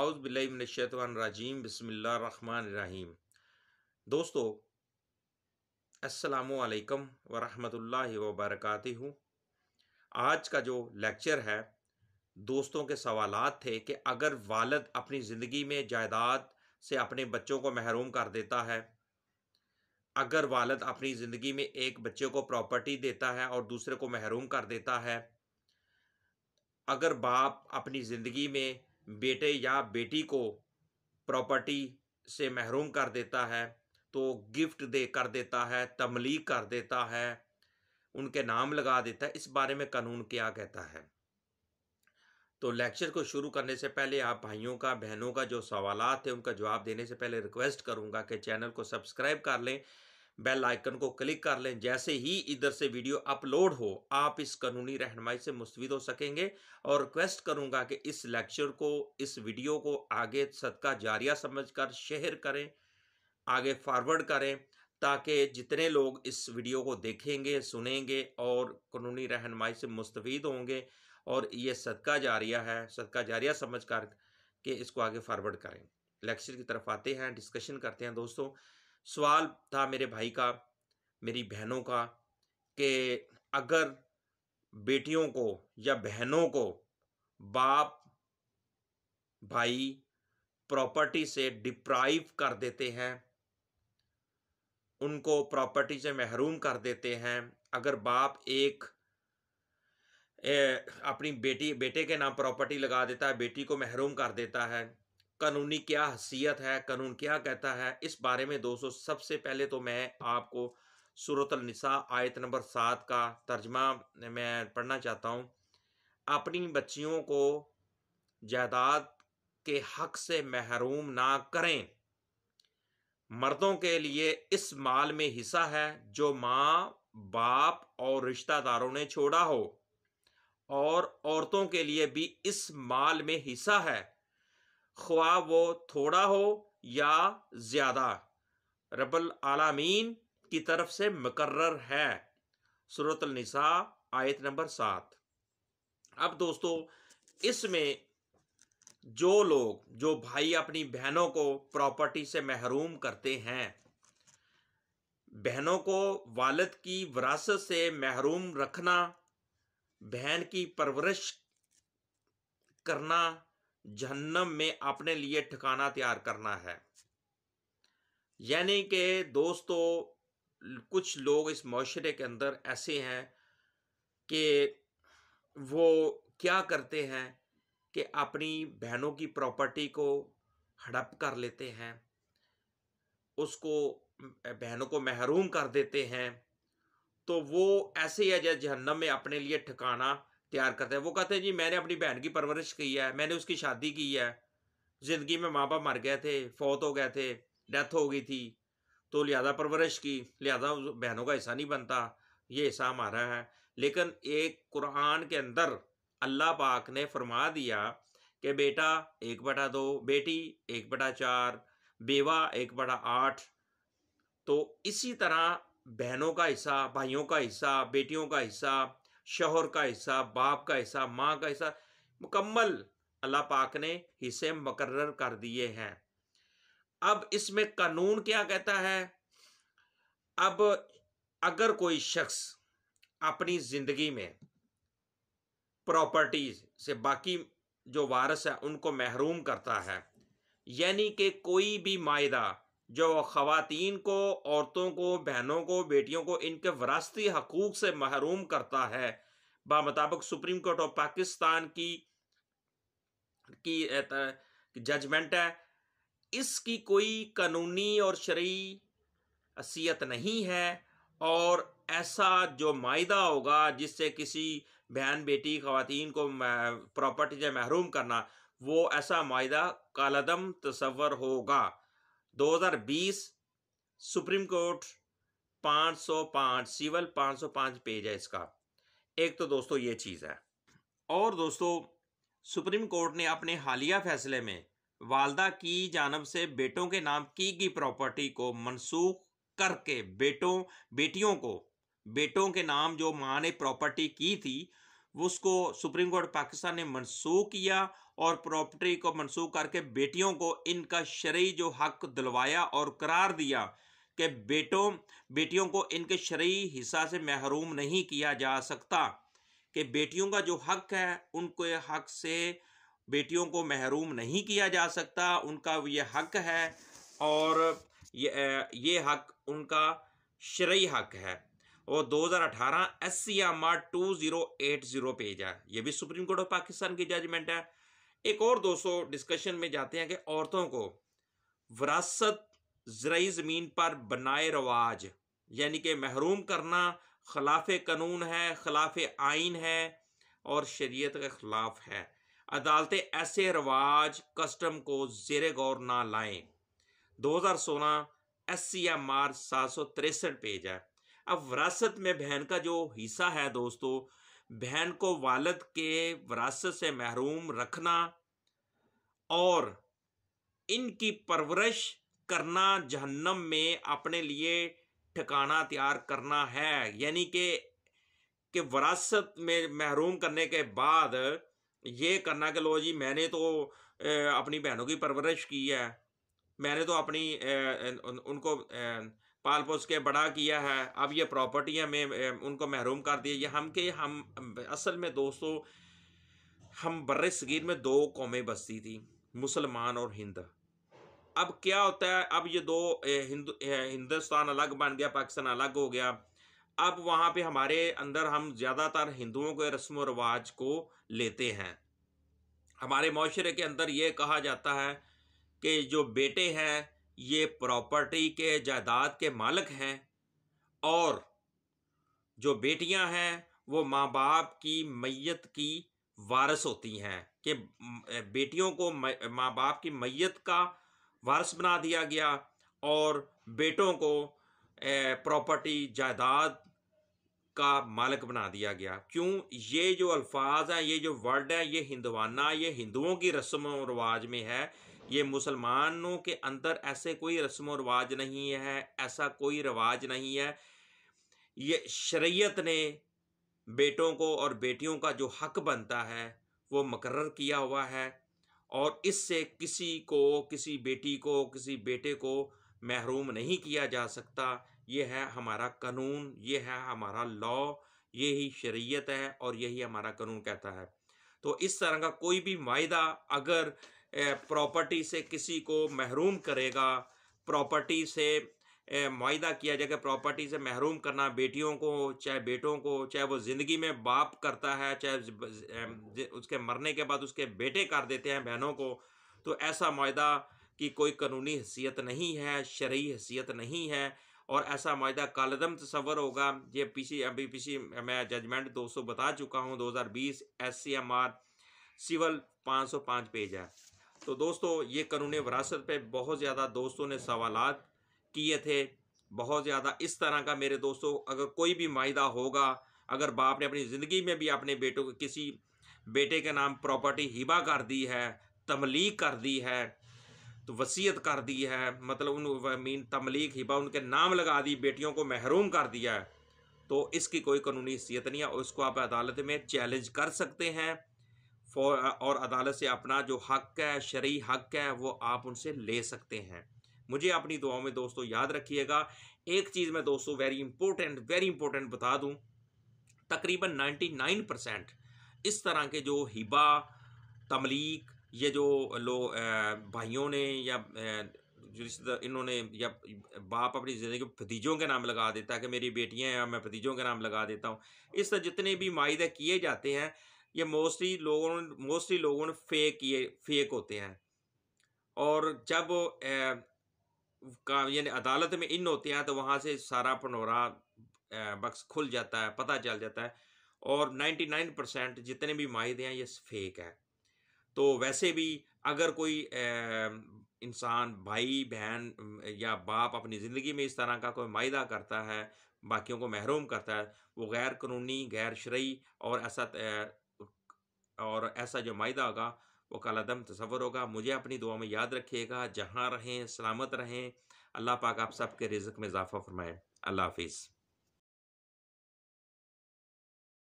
आउज़बिल्लिमिनशैतवानरजीम बसमीम दोस्तों असलकम वरहमल वबरक आज का जो लेक्चर है दोस्तों के सवालात थे कि अगर वालद अपनी ज़िंदगी में जायदाद से अपने बच्चों को महरूम कर देता है अगर वालद अपनी ज़िंदगी में एक बच्चे को प्रॉपर्टी देता है और दूसरे को महरूम कर देता है अगर बाप अपनी ज़िंदगी में बेटे या बेटी को प्रॉपर्टी से महरूम कर देता है तो गिफ्ट दे कर देता है तमलीक कर देता है उनके नाम लगा देता है इस बारे में कानून क्या कहता है तो लेक्चर को शुरू करने से पहले आप भाइयों का बहनों का जो सवालत है उनका जवाब देने से पहले रिक्वेस्ट करूंगा कि चैनल को सब्सक्राइब कर लें बेल आइकन को क्लिक कर लें जैसे ही इधर से वीडियो अपलोड हो आप इस कानूनी रहनमाई से मुस्तविद हो सकेंगे और रिक्वेस्ट करूंगा कि इस लेक्चर को इस वीडियो को आगे सदका जारिया समझकर शेयर करें आगे फॉरवर्ड करें ताकि जितने लोग इस वीडियो को देखेंगे सुनेंगे और कानूनी रहनमाई से मुस्तफ़ होंगे और ये सदका जारिया है सदका जारिया समझ कर के इसको आगे फॉरवर्ड करें लेक्चर की तरफ आते हैं डिस्कशन करते हैं दोस्तों सवाल था मेरे भाई का मेरी बहनों का कि अगर बेटियों को या बहनों को बाप भाई प्रॉपर्टी से डिप्राइव कर देते हैं उनको प्रॉपर्टी से महरूम कर देते हैं अगर बाप एक ए, अपनी बेटी बेटे के नाम प्रॉपर्टी लगा देता है बेटी को महरूम कर देता है कानूनी क्या हसीियत है कानून क्या कहता है इस बारे में दोस्तों सबसे पहले तो मैं आपको सूरतलनिसा आयत नंबर सात का तर्जमा मैं पढ़ना चाहता हूँ अपनी बच्चियों को जायदाद के हक से महरूम ना करें मर्दों के लिए इस माल में हिस्सा है जो माँ बाप और रिश्तेदारों ने छोड़ा हो और औरतों के लिए भी इस माल में हिस्सा है ख्वा वो थोड़ा हो या ज़्यादा रबल आलामीन की तरफ से मकर्र है सूरतलनिसा आयत नंबर सात अब दोस्तों इसमें जो लोग जो भाई अपनी बहनों को प्रॉपर्टी से महरूम करते हैं बहनों को वालद की विरासत से महरूम रखना बहन की परवरिश करना जहन्नम में अपने लिए ठिकाना तैयार करना है यानी कि दोस्तों कुछ लोग इस माशरे के अंदर ऐसे हैं कि वो क्या करते हैं कि अपनी बहनों की प्रॉपर्टी को हड़प कर लेते हैं उसको बहनों को महरूम कर देते हैं तो वो ऐसे या जहन्नम में अपने लिए ठिकाना तैयार करते हैं वो कहते हैं जी मैंने अपनी बहन की परवरिश की है मैंने उसकी शादी की है ज़िंदगी में माँ बाप मर गए थे फौत हो गए थे डेथ हो गई थी तो लिहाजा परवरिश की लिहाजा बहनों का हिस्सा नहीं बनता ये हिस्सा हमारा है लेकिन एक कुरान के अंदर अल्लाह पाक ने फरमा दिया कि बेटा एक बटा दो बेटी एक बटा चार बेवा एक बटा आठ तो इसी तरह बहनों का हिस्सा भाइयों का हिस्सा बेटियों का हिस्सा शोहर का हिस्सा बाप का हिस्सा माँ का हिस्सा मुकम्मल अल्लाह पाक ने हिस्से मुकर्र कर दिए हैं अब इसमें कानून क्या कहता है अब अगर कोई शख्स अपनी ज़िंदगी में प्रॉपर्टीज़ से बाकी जो वारस है उनको महरूम करता है यानी कि कोई भी मायदा जो ख़वातीन को औरतों को बहनों को बेटियों को इनके वरासती हकूक़ से महरूम करता है बामताबक सुप्रीम कोर्ट ऑफ पाकिस्तान की की जजमेंट है इसकी कोई कानूनी और शरी असीयत नहीं है और ऐसा जो मायदा होगा जिससे किसी बहन बेटी खातन को प्रॉपर्टी से महरूम करना वो ऐसा मायदा कालदम तस्वर होगा 2020 सुप्रीम कोर्ट 505 सिविल 505 पेज है इसका एक तो दोस्तों ये चीज़ है और दोस्तों सुप्रीम कोर्ट ने अपने हालिया फैसले में वालदा की जानब से बेटों के नाम की गई प्रॉपर्टी को मनसूख करके बेटों बेटियों को बेटों के नाम जो माँ ने प्रॉपर्टी की थी उसको सुप्रीम कोर्ट पाकिस्तान ने मनसूख किया और प्रॉपर्टी को मनसूख करके बेटियों को इनका शरी जो हक दिलवाया और करार दिया कि बेटों बेटियों को इनके शरी हिस्सा से महरूम नहीं किया जा सकता कि बेटियों का जो हक है उनके हक से बेटियों को महरूम नहीं किया जा सकता उनका ये हक है और ये ये हक उनका शरी हक है और 2018 M R two zero eight zero page है ये भी सुप्रीम कोर्ट ऑफ पाकिस्तान की जजमेंट है एक और दोस्तों डिस्कशन में जाते हैं कि औरतों को वरासत जरिए ज़मीन पर बनाए रवाज यानी कि महरूम करना खिलाफ कानून है खिलाफ आइन है और शरीयत के ख़िलाफ़ है अदालतें ऐसे रवाज कस्टम को जेर गौर ना लाएं 2016 एस सी एम आर सात सौ तिरसठ पेज है अब विरासत में बहन का जो हिस्सा है दोस्तों बहन को वालद के विरासत से महरूम रखना और इनकी परवरिश करना जहन्नम में अपने लिए ठिकाना तैयार करना है यानी कि कि वरासत में महरूम करने के बाद ये करना कि लो जी मैंने तो अपनी बहनों की परवरिश की है मैंने तो अपनी उनको पाल पोस के बड़ा किया है अब ये प्रॉपर्टियाँ में उनको महरूम कर दिया ये हम के हम असल में दोस्तों हम बर सगीर में दो कौमें बसती थी मुसलमान और हिंद अब क्या होता है अब ये दो हिंदू हिंदुस्तान अलग बन गया पाकिस्तान अलग हो गया अब वहाँ पे हमारे अंदर हम ज़्यादातर हिंदुओं के रस्म व रवाज को लेते हैं हमारे माशरे के अंदर ये कहा जाता है कि जो बेटे हैं ये प्रॉपर्टी के जायदाद के मालिक हैं और जो बेटियां हैं वो माँ बाप की मैयत की वारस होती हैं कि बेटियों को माँ बाप की मैयत का वारस बना दिया गया और बेटों को प्रॉपर्टी जायदाद का मालिक बना दिया गया क्यों ये जो अल्फाज हैं ये जो वर्ड है ये हिंदवाना ये हिंदुओं की रस्म और रवाज में है ये मुसलमानों के अंदर ऐसे कोई रस्म व रवाज नहीं है ऐसा कोई रवाज नहीं है ये शरीयत ने बेटों को और बेटियों का जो हक बनता है वो मकर्र किया हुआ है और इससे किसी को किसी बेटी को किसी बेटे को महरूम नहीं किया जा सकता ये है हमारा कानून ये है हमारा लॉ यही शरीयत है और यही हमारा कानून कहता है तो इस तरह का कोई भी माहा अगर प्रॉपर्टी से किसी को महरूम करेगा प्रॉपर्टी से माहा किया जाएगा प्रॉपर्टी से महरूम करना बेटियों को चाहे बेटों को चाहे वो ज़िंदगी में बाप करता है चाहे उसके मरने के बाद उसके बेटे कर देते हैं बहनों को तो ऐसा माहा की कोई कानूनी हैसियत नहीं है शरी हैसियत नहीं है और ऐसा माहा कालदम तस्वर होगा ये पीसी अभी पीसी मैं जजमेंट सौ बता चुका हूँ 2020 एससीएमआर सिविल पाँच पेज है तो दोस्तों ये कानून वरासत पे बहुत ज़्यादा दोस्तों ने सवाल किए थे बहुत ज़्यादा इस तरह का मेरे दोस्तों अगर कोई भी माहिदा होगा अगर बाप ने अपनी ज़िंदगी में भी अपने बेटों को किसी बेटे के नाम प्रॉपर्टी हिबा कर दी है तमलीक कर दी है तो वसीयत कर दी है मतलब उन मीन तमलीक हिबा उनके नाम लगा दी बेटियों को महरूम कर दिया है तो इसकी कोई कानूनी हैसियत नहीं है उसको आप अदालत में चैलेंज कर सकते हैं फौर और अदालत से अपना जो हक है शरी हक है वो आप उनसे ले सकते हैं मुझे अपनी दुआओं में दोस्तों याद रखिएगा एक चीज़ मैं दोस्तों वेरी इंपॉर्टेंट वेरी इंपॉर्टेंट बता दूं तकरीबन नाइन परसेंट इस तरह के जो हिबा तमलीक ये जो लो भाइयों ने या जो इन्होंने या बाप अपनी ज़िंदगी भतीजों के नाम लगा देता है कि मेरी बेटियां हैं या मैं भतीजों के नाम लगा देता हूँ इस तरह जितने भी माहे किए जाते हैं ये मोस्टली लोगों मोस्टली लोगों ने फेक ये फेक होते हैं और जब यानी अदालत में इन होते हैं तो वहाँ से सारा पनोरा बक्स खुल जाता है पता चल जाता है और 99 परसेंट जितने भी माहे हैं ये फेक है तो वैसे भी अगर कोई इंसान भाई बहन या बाप अपनी ज़िंदगी में इस तरह का कोई माहा करता है बाकियों को महरूम करता है वो गैर कानूनी गैर शरय और ऐसा और ऐसा जो माह होगा वो अदम तस्वर होगा मुझे अपनी दुआ में याद रखिएगा जहाँ रहें सलामत रहें अल्लाह पाक आप सबके रिज़क में इजाफ़ा फरमाए अल्लाह हाफिज़